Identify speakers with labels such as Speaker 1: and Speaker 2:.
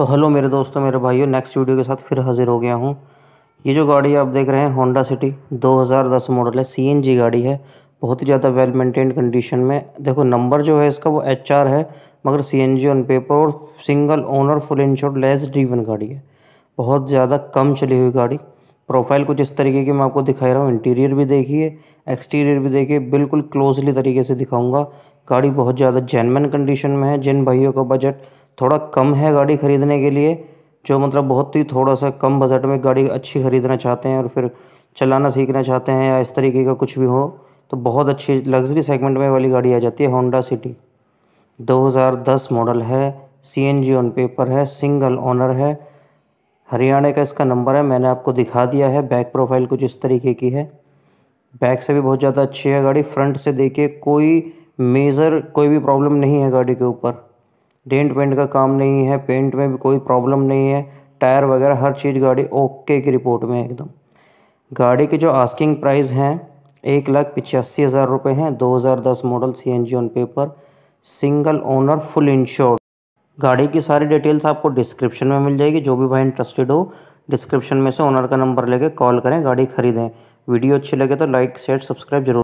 Speaker 1: तो हेलो मेरे दोस्तों मेरे भाइयों नेक्स्ट वीडियो के साथ फिर हाजिर हो गया हूँ ये जो गाड़ी आप देख रहे हैं होंडा सिटी 2010 मॉडल है सीएनजी गाड़ी है बहुत ही ज़्यादा वेल मेंटेन्ड कंडीशन में देखो नंबर जो है इसका वो एच है मगर सी ऑन पेपर और single owner full insure less driven गाड़ी है बहुत ज़्यादा कम चली हुई गाड़ी प्रोफाइल कुछ इस तरीके की मैं आपको दिखाई रहा हूँ इंटीरियर भी देखिए एक्सटीरियर भी देखिए बिल्कुल क्लोजली तरीके से दिखाऊंगा गाड़ी बहुत ज़्यादा जेनमन कंडीशन में है जिन भाइयों का बजट थोड़ा कम है गाड़ी ख़रीदने के लिए जो मतलब बहुत ही थोड़ा सा कम बजट में गाड़ी अच्छी ख़रीदना चाहते हैं और फिर चलाना सीखना चाहते हैं या इस तरीके का कुछ भी हो तो बहुत अच्छी लग्जरी सेगमेंट में वाली गाड़ी आ जाती है होंडा सिटी 2010 मॉडल है C N G on paper है सिंगल ऑनर है हरियाणा का इसका नंबर है मैंने आपको दिखा दिया है बैक प्रोफाइल कुछ इस तरीके की है बैक से भी बहुत ज़्यादा अच्छी है गाड़ी फ्रंट से देखिए कोई मेजर कोई भी प्रॉब्लम नहीं है गाड़ी के ऊपर डेंट पेंट का काम नहीं है पेंट में भी कोई प्रॉब्लम नहीं है टायर वगैरह हर चीज़ गाड़ी ओके की रिपोर्ट में एकदम गाड़ी के जो आस्किंग प्राइस हैं एक लाख पिचासी हज़ार रुपये हैं 2010 model C N G on paper single owner full insured गाड़ी की सारी डिटेल्स आपको डिस्क्रिप्शन में मिल जाएगी जो भी भाई इंटरेस्टेड हो डिस्क्रिप्शन में से ओनर का नंबर लेके कॉल करें गाड़ी खरीदें वीडियो अच्छी लगे तो लाइक शेयर सब्सक्राइब जरूर